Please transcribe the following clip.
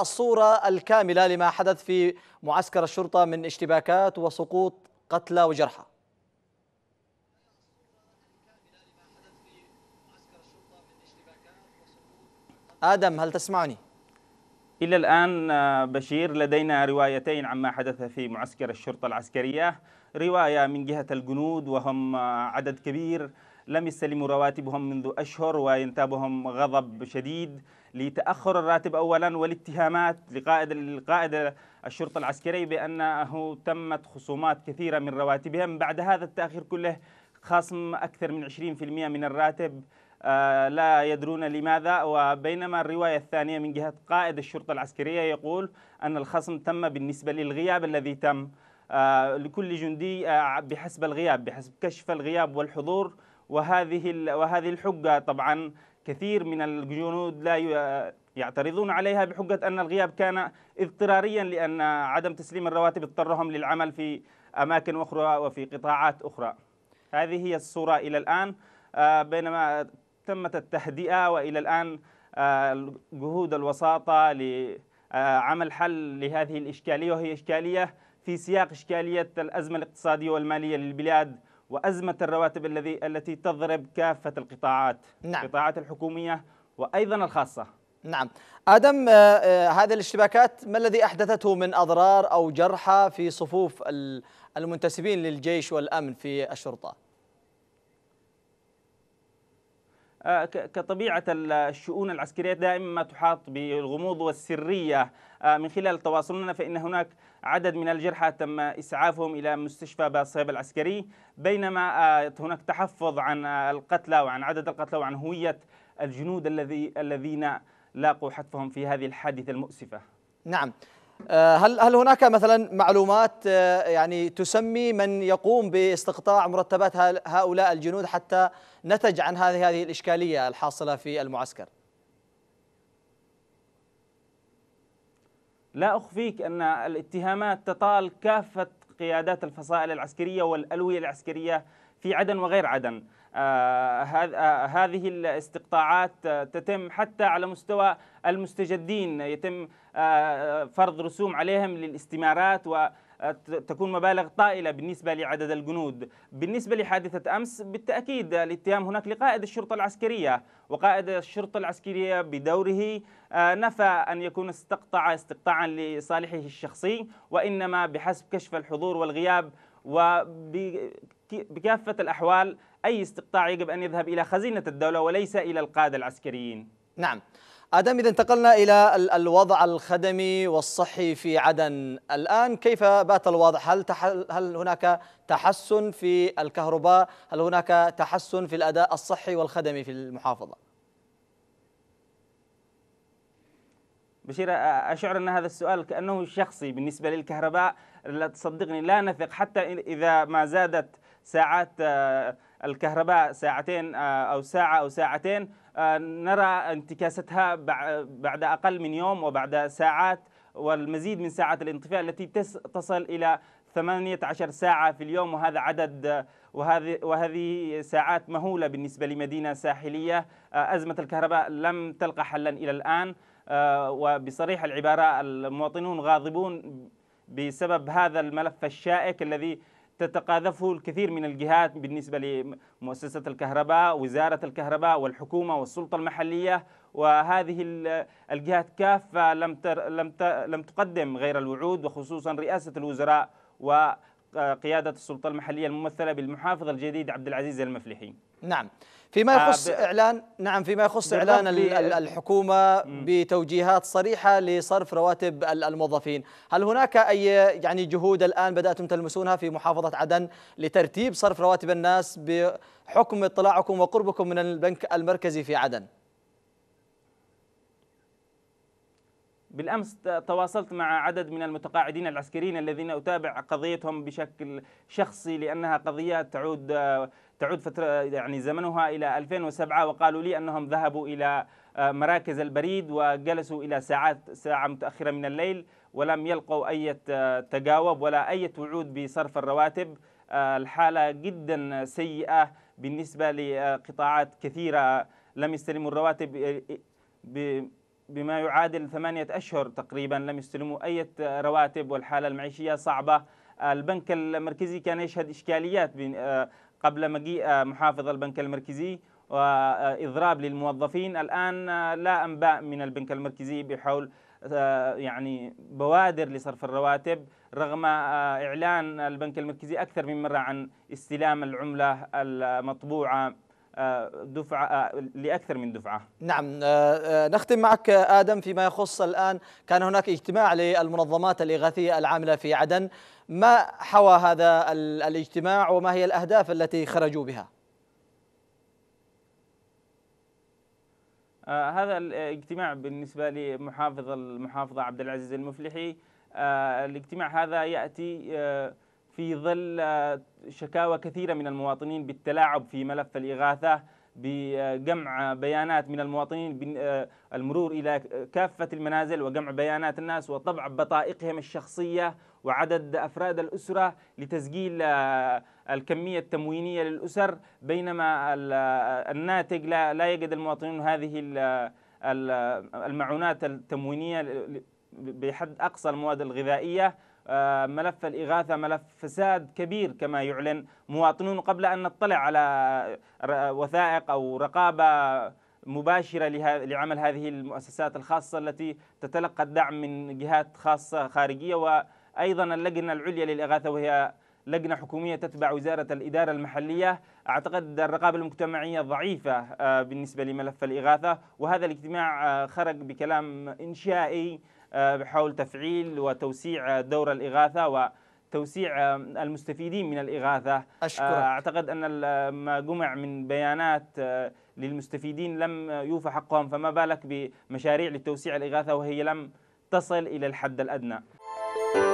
الصورة الكاملة لما حدث في معسكر الشرطة من اشتباكات وسقوط قتلى وجرحى آدم هل تسمعني؟ إلى الآن آه، بشير لدينا روايتين عما حدث في معسكر الشرطة العسكرية رواية من جهة الجنود وهم آه، عدد كبير لم يستلموا رواتبهم منذ أشهر وينتابهم غضب شديد لتأخر الراتب أولا والاتهامات لقائد القائد الشرطة العسكري بأنه تمت خصومات كثيرة من رواتبهم بعد هذا التأخير كله خصم أكثر من 20% من الراتب آه، لا يدرون لماذا وبينما الرواية الثانية من جهة قائد الشرطة العسكرية يقول أن الخصم تم بالنسبة للغياب الذي تم آه، لكل جندي آه، بحسب الغياب بحسب كشف الغياب والحضور وهذه وهذه الحجه طبعا كثير من الجنود لا يعترضون عليها بحجه ان الغياب كان اضطراريا لان عدم تسليم الرواتب اضطرهم للعمل في اماكن اخرى وفي قطاعات اخرى. هذه هي الصوره الى الان آه، بينما تمت التهدئه والى الان آه، جهود الوساطه لعمل حل لهذه الاشكاليه وهي اشكاليه في سياق اشكاليه الازمه الاقتصاديه والماليه للبلاد وأزمة الرواتب الذي التي تضرب كافة القطاعات نعم. القطاعات الحكومية وأيضا الخاصة نعم آدم آه, آه، هذه الاشتباكات ما الذي أحدثته من أضرار أو جرحى في صفوف المنتسبين للجيش والأمن في الشرطة؟ آه، كطبيعة الشؤون العسكرية دائما ما تحاط بالغموض والسرية آه، من خلال تواصلنا فإن هناك عدد من الجرحى تم إسعافهم إلى مستشفى باصيب العسكري بينما آه، هناك تحفظ عن القتلى وعن عدد القتلى وعن هوية الجنود الذي الذين لاقوا حتفهم في هذه الحادثة المؤسفة نعم آه، هل هل هناك مثلا معلومات آه، يعني تسمي من يقوم باستقطاع مرتبات هؤلاء الجنود حتى نتج عن هذه هذه الاشكاليه الحاصله في المعسكر؟ لا اخفيك ان الاتهامات تطال كافه قيادات الفصائل العسكريه والالويه العسكريه في عدن وغير عدن آه، آه، هذه الاستقطاعات آه، تتم حتى على مستوى المستجدين يتم فرض رسوم عليهم للاستمارات و تكون مبالغ طائلة بالنسبة لعدد الجنود بالنسبة لحادثة أمس بالتأكيد الاتهام هناك لقائد الشرطة العسكرية وقائد الشرطة العسكرية بدوره نفى أن يكون استقطع استقطاعا لصالحه الشخصي وإنما بحسب كشف الحضور والغياب وب بكافة الأحوال أي استقطاع يجب أن يذهب إلى خزينة الدولة وليس إلى القادة العسكريين نعم آدم إذا انتقلنا إلى الوضع الخدمي والصحي في عدن الآن كيف بات الوضع هل, هل هناك تحسن في الكهرباء هل هناك تحسن في الأداء الصحي والخدمي في المحافظة بشير أشعر أن هذا السؤال كأنه شخصي بالنسبة للكهرباء لا تصدقني لا نثق حتى إذا ما زادت ساعات آه، الكهرباء ساعتين آه، أو ساعة أو ساعتين آه، نرى انتكاستها بعد أقل من يوم وبعد ساعات والمزيد من ساعات الانطفاء التي تصل إلى 18 ساعة في اليوم وهذا عدد وهذه وهذه ساعات مهولة بالنسبة لمدينة ساحلية أزمة الكهرباء لم تلقى حلا إلى الآن وبصريح العبارة المواطنون غاضبون بسبب هذا الملف الشائك الذي تتقاذفه الكثير من الجهات بالنسبة لمؤسسة الكهرباء وزارة الكهرباء والحكومة والسلطة المحلية وهذه الجهات كافة لم, لم, لم تقدم غير الوعود وخصوصا رئاسة الوزراء وقيادة السلطة المحلية الممثلة بالمحافظ الجديد عبد العزيز المفلحي نعم فيما آه، يخص اعلان نعم فيما يخص اعلان الحكومه بتوجيهات صريحه لصرف رواتب الموظفين، هل هناك اي يعني جهود الان بداتم تلمسونها في محافظه عدن لترتيب صرف رواتب الناس بحكم اطلاعكم وقربكم من البنك المركزي في عدن؟ بالامس تواصلت مع عدد من المتقاعدين العسكريين الذين اتابع قضيتهم بشكل شخصي لانها قضيه تعود تعود فتره يعني زمنها الى 2007 وقالوا لي انهم ذهبوا الى آه، مراكز البريد وجلسوا الى ساعات ساعه متاخره من الليل ولم يلقوا اي تجاوب ولا اي وعود بصرف الرواتب آه، الحاله جدا سيئه بالنسبه لقطاعات كثيره لم يستلموا الرواتب بما يعادل ثمانية أشهر تقريبا لم يستلموا أي رواتب والحالة المعيشية صعبة البنك المركزي كان يشهد إشكاليات قبل مجيء محافظ البنك المركزي وإضراب للموظفين الآن لا أنباء من البنك المركزي بحول يعني بوادر لصرف الرواتب رغم إعلان البنك المركزي أكثر من مرة عن استلام العملة المطبوعة آه، دفعة آه، لأكثر من دفعة نعم آه، نختم معك آدم فيما يخص الآن كان هناك اجتماع للمنظمات الإغاثية العاملة في عدن ما حوى هذا الاجتماع وما هي الأهداف التي خرجوا بها؟ هذا الاجتماع بالنسبة لمحافظ المحافظة عبد العزيز المفلحي الاجتماع هذا يأتي في ظل شكاوى كثيرة من المواطنين بالتلاعب في ملف الإغاثة بجمع بيانات من المواطنين آه، المرور إلى كافة المنازل وجمع بيانات الناس وطبع بطائقهم الشخصية وعدد أفراد الأسرة لتسجيل آه، الكمية التموينية للأسر بينما آه، الناتج لا يجد المواطنون هذه المعونات التموينية بحد أقصى المواد الغذائية آه، ملف الإغاثة ملف فساد كبير كما يعلن مواطنون قبل أن نطلع على وثائق أو رقابة مباشرة لعمل هذه المؤسسات الخاصة التي تتلقى الدعم من جهات خاصة خارجية وأيضا اللجنة العليا للإغاثة وهي لجنة حكومية تتبع وزارة الإدارة المحلية أعتقد الرقابة المجتمعية ضعيفة آه، بالنسبة لملف الإغاثة وهذا الاجتماع آه، خرج بكلام إنشائي آه، بحول تفعيل وتوسيع دور الإغاثة و توسيع آه، المستفيدين من الإغاثة أشكرك. آه، أعتقد أن ما جمع من بيانات للمستفيدين لم يوفى حقهم فما بالك بمشاريع لتوسيع الإغاثة وهي لم تصل إلى الحد الأدنى